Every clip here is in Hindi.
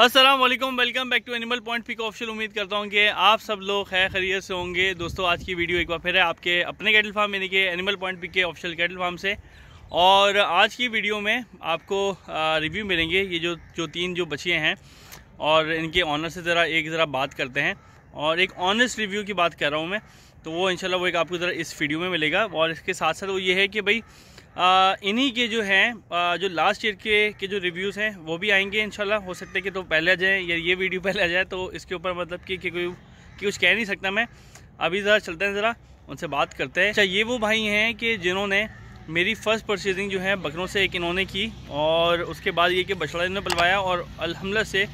Aslam welcome back to animal point pick official उम्मीद करता हूँ कि आप सब लोग खैर खरीत से होंगे दोस्तों आज की वीडियो एक बार फिर है आपके अपने कैटल फार्म यानी कि एनिमल पॉइंट पिक के ऑफिशियल कैटल फार्म से और आज की वीडियो में आपको रिव्यू मिलेंगे ये जो जो तीन जो बच्चे हैं और इनके ऑनर से ज़रा एक ज़रा बात करते हैं और एक ऑनेस्ट रिव्यू की बात कर रहा हूँ मैं तो वो इनशाला वो एक आपको ज़रा इस वीडियो में मिलेगा और इसके साथ साथ वो ये है कि भाई इन्हीं के जो हैं जो लास्ट ईयर के के जो रिव्यूज़ हैं वो भी आएंगे इनशाला हो सकता है कि तो पहले आ जाए या ये वीडियो पहले आ जाए तो इसके ऊपर मतलब कि कोई कि कुछ कह नहीं सकता मैं अभी ज़रा चलते हैं ज़रा उनसे बात करते हैं अच्छा ये वो भाई हैं कि जिन्होंने मेरी फ़र्स्ट परचेजिंग जो है बकरों से एक इन्होंने की और उसके बाद ये कि बछड़ा इन्होंने पलवाया और अलहमद से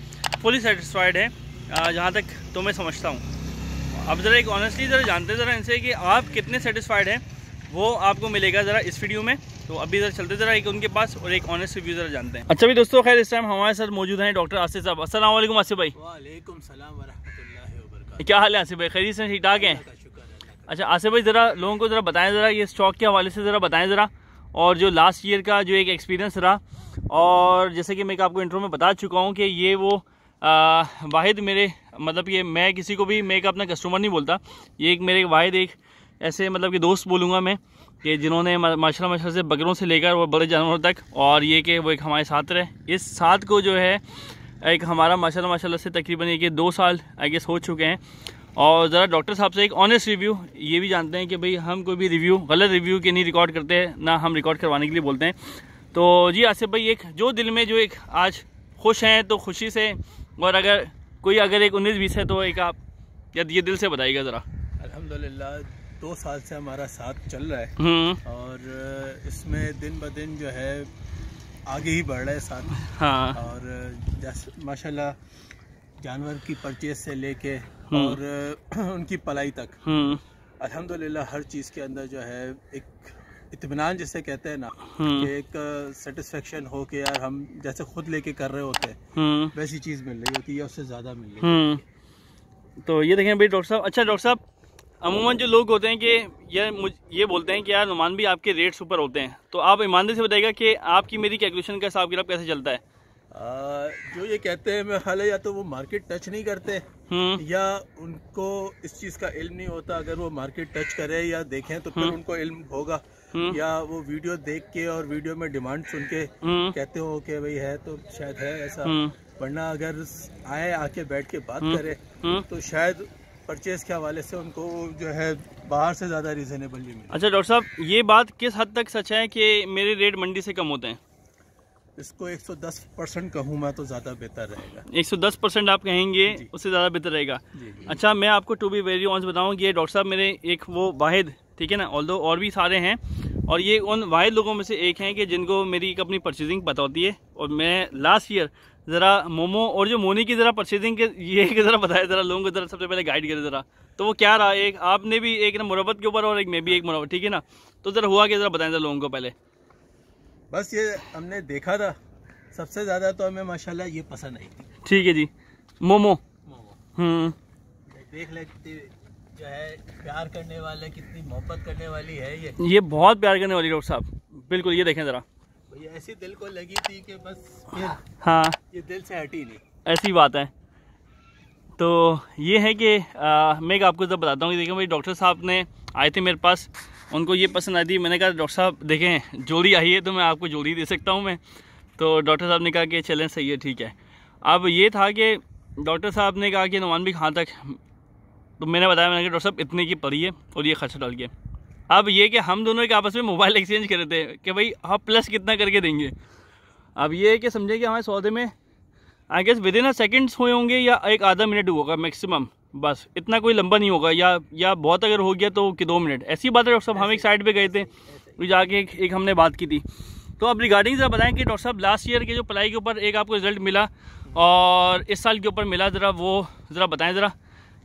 फुली सेटिस्फाइड है जहाँ तक तो मैं समझता हूँ अब ज़रा एक ऑनेस्टली ज़रा जानते ज़रा इनसे कि आप कितने सेटिस्फाइड हैं वो आपको मिलेगा ज़रा इस वीडियो में तो अभी ज़रा चलते ज़रा एक उनके पास और एक ऑनेस्ट रिव्यू ज़रा जानते हैं अच्छा भी दोस्तों खैर इस टाइम हमारे साथ मौजूद हैं डॉक्टर आसिफ साहब असल आसिफ भाई वालेकुम सलाम क्या हाल है आसिफ भाई खरीद से ठीक ठाक हैं अच्छा आसिफ भाई ज़रा लोगों को ज़रा बताएं ज़रा ये स्टॉक के हवाले से ज़रा बताएं ज़रा और जो लास्ट ईयर का जो एक एक्सपीरियंस रहा और जैसे कि मैं आपको इंटरव्यू में बता चुका हूँ कि ये वो वाहिद मेरे मतलब ये मैं किसी को भी मैं अपना कस्टमर नहीं बोलता ये एक मेरे वाहिद एक ऐसे मतलब कि दोस्त बोलूँगा मैं कि जिन्होंने माशा माशा से बकरों से लेकर वो बड़े जानवरों तक और ये कि वो एक हमारे साथ रहे इस साथ को जो है एक हमारा माशा माशा से तकरीबन ये कि दो साल आई गेस हो चुके हैं और ज़रा डॉक्टर साहब से एक ऑनेस्ट रिव्यू ये भी जानते हैं कि भाई हम कोई भी रिव्यू गलत रिव्यू के नहीं रिकॉर्ड करते हैं ना हम रिकॉर्ड करवाने के लिए बोलते हैं तो जी आसिफ भाई एक जो दिल में जो एक आज खुश हैं तो खुशी से और अगर कोई अगर एक उन्नीस बीस है तो एक आप या ये दिल से बताइएगा ज़रा अलहमदिल्ला दो साल से हमारा साथ चल रहा है हम्म। और इसमें दिन ब दिन जो है आगे ही बढ़ रहा है साथ हाँ। और माशाल्लाह जानवर की परचेज से लेके हम्म। और उनकी पलाई तक हम्म। अल्हम्दुलिल्लाह हर चीज़ के अंदर जो है एक इतमान जैसे कहते हैं ना कि एक सेटिस्फेक्शन हो के यार हम जैसे खुद लेके कर रहे होते हैं वैसी चीज़ मिल रही होती है उससे ज़्यादा मिल रही है तो ये देखें भाई डॉक्टर साहब अच्छा डॉक्टर साहब अमूमन जो लोग होते हैं कि ये मुझ ये बोलते हैं कि यार नुमान भी आपके रेट्स सुपर होते हैं तो आप ईमानदारी से बताएगा कि आपकी मेरी कैलकुलेशन का हिसाब किताब कैसे चलता है आ, जो ये कहते हैं मैं हाल या तो वो मार्केट टच नहीं करते हम्म। या उनको इस चीज़ का इल्म नहीं होता अगर वो मार्केट टच करे या देखें तो फिर हम्म। उनको इल्म होगा हम्म। या वो वीडियो देख के और वीडियो में डिमांड सुन के कहते हो कि भाई है तो शायद है ऐसा वरना अगर आए आके बैठ के बात करे तो शायद परचेज़ के हवाले से उनको जो है बाहर से ज़्यादा रिजनेबल भी मिले अच्छा डॉक्टर साहब ये बात किस हद तक सच है कि मेरे रेट मंडी से कम होते हैं इसको 110 परसेंट कहूँ मैं तो ज़्यादा बेहतर रहेगा 110 परसेंट आप कहेंगे उससे ज़्यादा बेहतर रहेगा अच्छा मैं आपको टू बी वेरी ऑन बताऊँ ये डॉक्टर साहब मेरे एक वो वाहिद ठीक है ना ऑल और भी सारे हैं और ये उन वाहिद लोगों में से एक हैं कि जिनको मेरी एक अपनी परचेजिंग पता होती है और मैं लास्ट ईयर જરા મોમો ઓર જો મોની કે જરા પરસેસિંગ કે યે કે જરા બતાય જરા લોંગ કો જરા સબસે પેલે ગાઈડ કરે જરા તો વો ક્યા રહા એક આપને ભી એક મરબત કે ઉપર ઓર એક મેબી એક મરબત ઠીક હે ના તો જરા ہوا કે જરા બતાય જરા લોંગ કો પેલે બસ યે હમને દેખા થા સબસે જ્યાદા તો અમે માશાલ્લા યે પસંદ નહીં ઠીક હે જી મોમો હમ દેખ લે કિતતે જો હે પ્યાર કરને વાલે કિતની mohabbat કરને વાલી હે યે યે બહોત પ્યાર કરને વાલી રખ સાબ બિલકુલ યે દેખે જરા ऐसी दिल को लगी थी कि बस हाँ ये दिल से हटी नहीं ऐसी बात है तो ये है कि मैं आपको जब बताता हूँ कि देखिए मेरे डॉक्टर साहब ने आए थे मेरे पास उनको ये पसंद आई थी मैंने कहा डॉक्टर साहब देखें जोड़ी आई है तो मैं आपको जोड़ी दे सकता हूँ मैं तो डॉक्टर साहब ने कहा कि चलें सही है ठीक है अब ये था कि डॉक्टर साहब ने कहा कि नवान भी कहाँ तक तो मैंने बताया मैंने कहा डॉक्टर साहब इतने की पड़ी है और ये खर्चा डाल के अब ये कि हम दोनों के आपस में मोबाइल एक्सचेंज कर रहे थे कि भाई हाँ प्लस कितना करके देंगे अब ये है कि समझे कि हमारे सौदे में I guess within a seconds हुए होंगे या एक आधा मिनट होगा मैक्सिमम बस इतना कोई लंबा नहीं होगा या या बहुत अगर हो गया तो कि दो मिनट ऐसी बात है डॉक्टर साहब हम एक साइड पे गए थे तो जाके एक, एक हमने बात की थी तो अब रिगार्डिंग ज़रा बताएं कि डॉक्टर साहब लास्ट ईयर के जो पढ़ाई के ऊपर एक आपको रिजल्ट मिला और इस साल के ऊपर मिला ज़रा वो ज़रा बताएँ ज़रा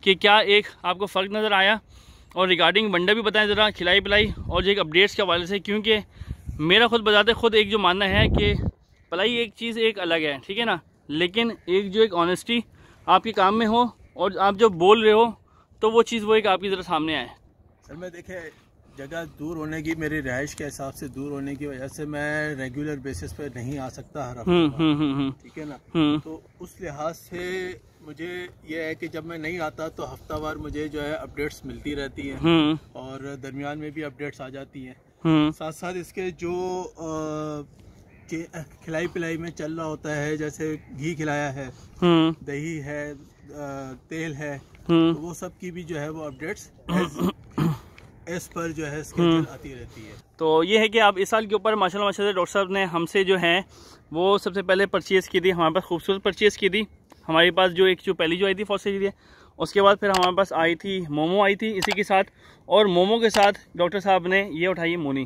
कि क्या एक आपको फ़र्क नज़र आया और रिगार्डिंग वंडा भी बताएं ज़रा खिलाई पिलाई और एक अपडेट्स के हवाले से क्योंकि मेरा खुद बताते खुद एक जो मानना है कि पलाई एक चीज़ एक अलग है ठीक है ना लेकिन एक जो एक ऑनेस्टी आपके काम में हो और आप जो बोल रहे हो तो वो चीज़ वो एक आपकी ज़रा सामने आए सर मैं देखे जगह दूर होने की मेरी रहाइश के हिसाब से दूर होने की वजह से मैं रेगुलर बेसिस पे नहीं आ सकता हर हफ्ते हम्म, हम्म, हम्म, ठीक है ना तो उस लिहाज से मुझे ये है कि जब मैं नहीं आता तो हफ्तावार मुझे जो है अपडेट्स मिलती रहती हैं हम्म। और दरमियान में भी अपडेट्स आ जाती हैं हम्म। साथ साथ इसके जो खिलाई पिलाई में चल रहा होता है जैसे घी खिलाया है हम्म। दही है तेल है तो वो सब की भी जो है वो अपडेट्स इस पर जो है आती रहती है तो ये है कि आप इस साल के ऊपर माशा माशा डॉक्टर साहब ने हमसे जो है वो सबसे पहले परचेज़ की थी हमारे पास खूबसूरत परचेज़ की थी हमारे पास जो एक जो पहली जो आई थी फर्स्ट सीरीज उसके बाद फिर हमारे पास आई थी मोमो आई थी इसी के साथ और मोमो के साथ डॉक्टर साहब ने ये उठाई मोनी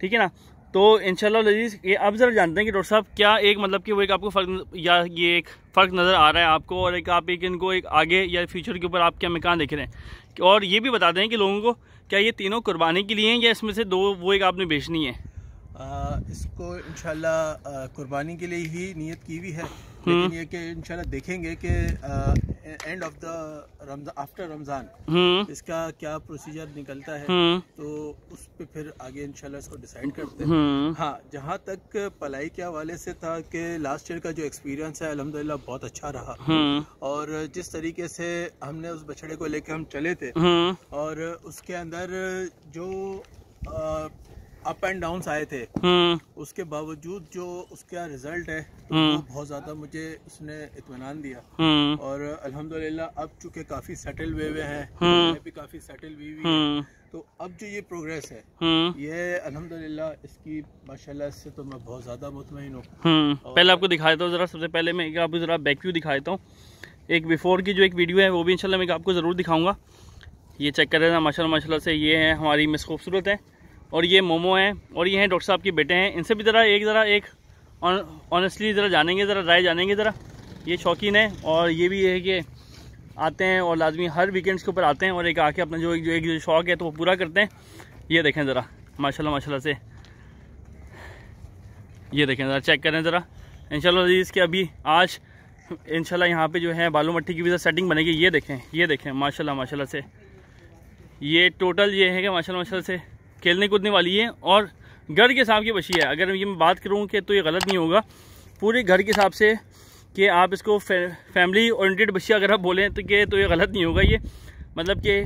ठीक है ना तो इनशाला लजीज ये अब ज़रा जानते हैं कि डॉक्टर साहब क्या एक मतलब कि वो एक आपको फ़र्क या ये एक फ़र्क नज़र आ रहा है आपको और एक आप एक इनको एक आगे या फ्यूचर के ऊपर आप क्या मकान देख रहे हैं और ये भी बता दें कि लोगों को क्या ये तीनों कुर्बानी के लिए हैं या इसमें से दो वो एक आपने बेचनी है इसको इंशाल्लाह कुर्बानी के लिए ही नीयत की हुई है हम्म। लेकिन ये कि इंशाल्लाह देखेंगे कि end of the after Ramzan इसका क्या प्रोसीजर निकलता है हम्म। तो उस पर फिर आगे इंशाल्लाह इसको डिसाइड करते हैं हम्म। हाँ जहाँ तक पलाई के हवाले से था कि लास्ट ईयर का जो एक्सपीरियंस है अलहमदिल्ला बहुत अच्छा रहा और जिस तरीके से हमने उस बछड़े को लेकर हम चले थे और उसके अंदर जो आ, अप एंड डाउन आए थे हम्म। उसके बावजूद जो उसका रिजल्ट है तो वो हम्म। बहुत ज्यादा मुझे उसने इतमान दिया हम्म। और अल्हम्दुलिल्लाह अब चूंकि काफी सेटल हुए हुए हैं भी काफी सेटल हुई हुई तो अब जो ये प्रोग्रेस है ये अल्हम्दुलिल्लाह इसकी माशाल्लाह इससे तो मैं बहुत ज्यादा मुतमिन हूँ पहले आपको दिखा देता हूँ जरा सबसे पहले मैं आपको जरा बैक व्यू दिखा देता हूँ एक बिफोर की जो एक वीडियो है वो भी इनशाला मैं आपको ज़रूर दिखाऊंगा ये चेक रहे हैं माशा माशा से ये है हमारी मिस खूबसूरत है और ये मोमो हैं और ये हैं डॉक्टर साहब के बेटे हैं इनसे भी ज़रा एक ज़रा एक ऑनेस्टली ज़रा जानेंगे ज़रा राय जानेंगे ज़रा ये शौकीन है और ये भी है कि आते हैं और लाजमी हर वीकेंड्स के ऊपर आते हैं और एक आके अपना जो एक जो एक जो शौक़ है तो वो पूरा करते हैं ये देखें ज़रा माशाल्लाह माशाल्लाह से ये देखें ज़रा चेक करें ज़रा इन अजीज़ के अभी आज इनशाला यहाँ पे जो है बालू मट्टी की भी ज़रा सेटिंग बनेगी ये देखें ये देखें माशा माशा से ये टोटल ये है कि माशा माशा से खेलने कूदने वाली है और घर के हिसाब की बची है अगर ये मैं बात करूँ कि तो ये गलत नहीं होगा पूरे घर के हिसाब से कि आप इसको फैमिली ओरिएंटेड बच्ची अगर आप बोलें तो कि तो ये गलत नहीं होगा ये मतलब कि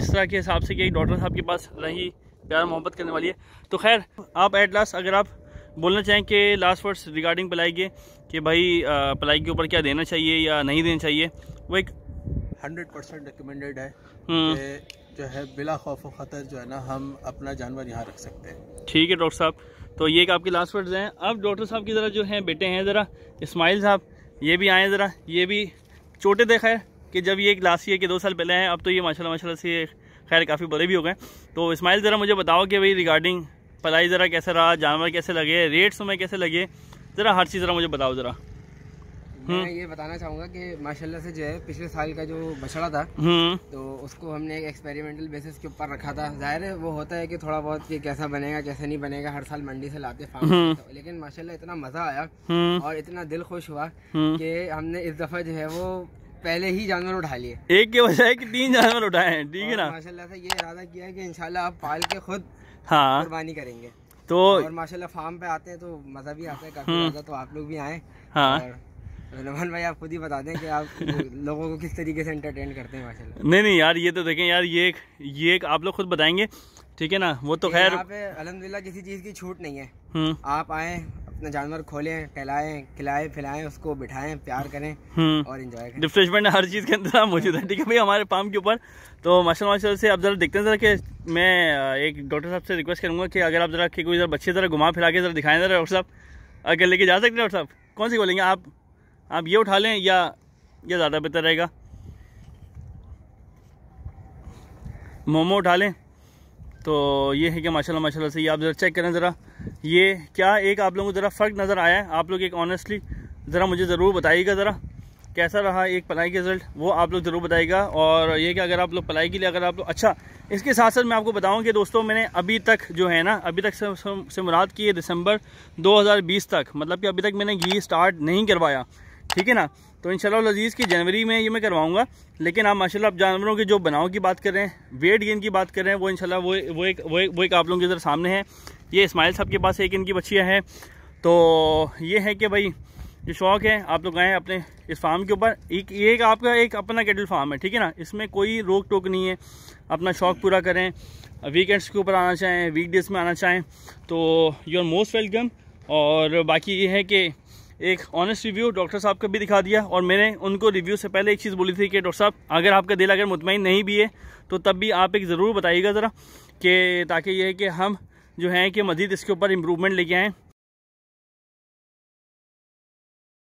जिस तरह के हिसाब से कि डॉक्टर साहब के पास रही प्यार मोहब्बत करने वाली है तो खैर आप एट लास्ट अगर आप बोलना चाहें कि लास्ट वर्ड्स रिगार्डिंग पलाई के कि भाई पलाई के ऊपर क्या देना चाहिए या नहीं देना चाहिए वो एक हंड्रेड परसेंट रिकमेंडेड है हम्म। जो है बिला खौफ ख़तर जो है ना हम अपना जानवर यहाँ रख सकते हैं ठीक है डॉक्टर साहब तो ये आपके लास्ट वर्ड्स हैं अब डॉक्टर साहब की ज़रा जो है बेटे हैं ज़रा इस्माइल साहब ये भी आए ज़रा ये भी छोटे थे खैर कि जब ये लास्ट ईयर के दो साल पहले हैं अब तो ये माशाल्लाह माशाल्लाह से खैर काफ़ी बड़े भी हो गए तो इस्माइल ज़रा मुझे बताओ कि भाई रिगार्डिंग पलाई ज़रा कैसा रहा जानवर कैसे लगे रेट्स में कैसे लगे ज़रा हर चीज़ ज़रा मुझे बताओ ज़रा हम्म। मैं ये बताना चाहूंगा कि माशाल्लाह से जो है पिछले साल का जो बछड़ा था हम्म। तो उसको हमने एक एक्सपेरिमेंटल बेसिस के ऊपर रखा था जाहिर है वो होता है कि थोड़ा बहुत कि कैसा बनेगा कैसा नहीं बनेगा हर साल मंडी से लाते फार्म हम्म। तो, लेकिन माशाल्लाह इतना मज़ा आया और इतना दिल खुश हुआ कि हमने इस दफ़ा जो है वो पहले ही जानवर उठा लिए एक के बजाय कि तीन जानवर उठाए हैं ठीक है ना माशाल्लाह से ये इरादा किया है कि इंशाल्लाह आप पाल के खुद हाँ। कुर्बानी करेंगे तो और माशाल्लाह फार्म पे आते हैं तो मज़ा भी आता है काफ़ी मज़ा तो आप लोग भी आए हाँ रमन भाई आप खुद ही बता दें कि आप लोगों को किस तरीके से एंटरटेन करते हैं माशाल्लाह नहीं नहीं यार ये तो देखें यार ये एक ये एक आप लोग खुद बताएंगे ठीक है ना वो तो खैर यहाँ पे अलहमदिल्ला किसी चीज़ की छूट नहीं है हम्म। आप आए अपना जानवर खोलें टहलाएं खिलाएं फिलाएं उसको बिठाएं प्यार करें हम्म। और इंजॉय करें रिफ्रेशमेंट हर चीज़ के अंदर मौजूद है ठीक है भाई हमारे पाम के ऊपर तो माशा माशा से आप ज़रा देखते हैं ज़रा कि मैं एक डॉक्टर साहब से रिक्वेस्ट करूँगा कि अगर आप ज़रा कोई ज़रा बच्चे ज़रा घुमा फिरा के ज़रा दिखाएं ज़रा डॉक्टर साहब अगर लेके जा सकते हैं डॉक्टर साहब कौन सी बोलेंगे आप आप ये उठा लें या ये ज़्यादा बेहतर रहेगा मोमो उठा लें तो ये है कि माशाल्लाह माशाल्लाह से ये आप ज़रा चेक करें ज़रा ये क्या एक आप लोगों को ज़रा फ़र्क नज़र आया है आप लोग एक ऑनेस्टली ज़रा मुझे ज़रूर बताइएगा ज़रा कैसा रहा एक पलाई के रिज़ल्ट वो आप लोग ज़रूर बताइएगा और ये कि अगर आप लोग पलाई के लिए अगर आप लोग अच्छा इसके साथ साथ मैं आपको बताऊं कि दोस्तों मैंने अभी तक जो है ना अभी तक से, से मुराद की है दिसंबर 2020 तक मतलब कि अभी तक मैंने घी स्टार्ट नहीं करवाया ठीक है ना तो इन लजीज़ की जनवरी में ये मैं करवाऊंगा लेकिन आप माशाल्लाह आप जानवरों के जो बनाव की बात कर रहे हैं वेट गेन की बात कर रहे हैं वो इनशाला वो वो एक वो एक वो एक आप लोगों के इधर सामने है ये इस्माइल साहब के पास एक इनकी बच्चियाँ हैं तो ये है कि भाई ये शौक़ है आप लोग आएँ अपने इस फार्म के ऊपर एक ये एक आपका एक अपना कैटल फार्म है ठीक है ना इसमें कोई रोक टोक नहीं है अपना शौक़ पूरा करें वीकेंड्स के ऊपर आना चाहें वीकडेज़ में आना चाहें तो यू आर मोस्ट वेलकम और बाकी ये है कि एक ऑनेस्ट रिव्यू डॉक्टर साहब का भी दिखा दिया और मैंने उनको रिव्यू से पहले एक चीज़ बोली थी कि डॉक्टर साहब अगर आपका दिल अगर मुतमिन नहीं भी है तो तब भी आप एक ज़रूर बताइएगा ज़रा कि ताकि यह है कि हम जो हैं कि मज़ीद इसके ऊपर इम्प्रूवमेंट लेके आएँ